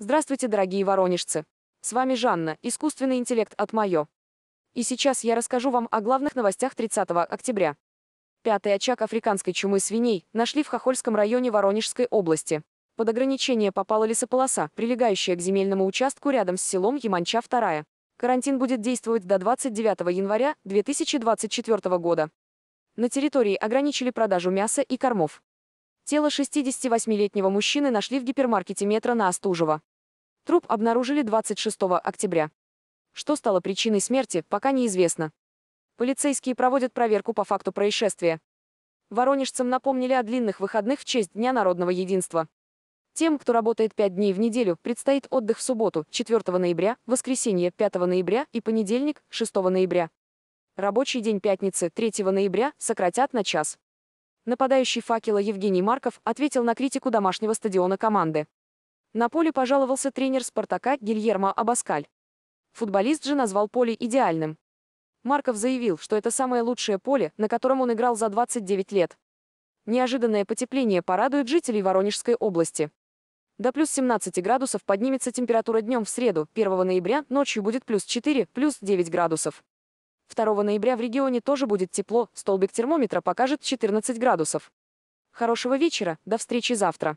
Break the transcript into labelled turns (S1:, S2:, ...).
S1: Здравствуйте, дорогие воронежцы! С вами Жанна, искусственный интеллект от Майо. И сейчас я расскажу вам о главных новостях 30 октября. Пятый очаг африканской чумы свиней нашли в Хохольском районе Воронежской области. Под ограничение попала лесополоса, прилегающая к земельному участку рядом с селом Яманча 2. Карантин будет действовать до 29 января 2024 года. На территории ограничили продажу мяса и кормов. Тело 68-летнего мужчины нашли в гипермаркете метро на Остужево. Труп обнаружили 26 октября. Что стало причиной смерти, пока неизвестно. Полицейские проводят проверку по факту происшествия. Воронежцам напомнили о длинных выходных в честь Дня народного единства. Тем, кто работает 5 дней в неделю, предстоит отдых в субботу, 4 ноября, воскресенье, 5 ноября и понедельник, 6 ноября. Рабочий день пятницы, 3 ноября, сократят на час. Нападающий факела Евгений Марков ответил на критику домашнего стадиона команды. На поле пожаловался тренер «Спартака» Гильермо Абаскаль. Футболист же назвал поле идеальным. Марков заявил, что это самое лучшее поле, на котором он играл за 29 лет. Неожиданное потепление порадует жителей Воронежской области. До плюс 17 градусов поднимется температура днем в среду, 1 ноября, ночью будет плюс 4, плюс 9 градусов. 2 ноября в регионе тоже будет тепло, столбик термометра покажет 14 градусов. Хорошего вечера, до встречи завтра.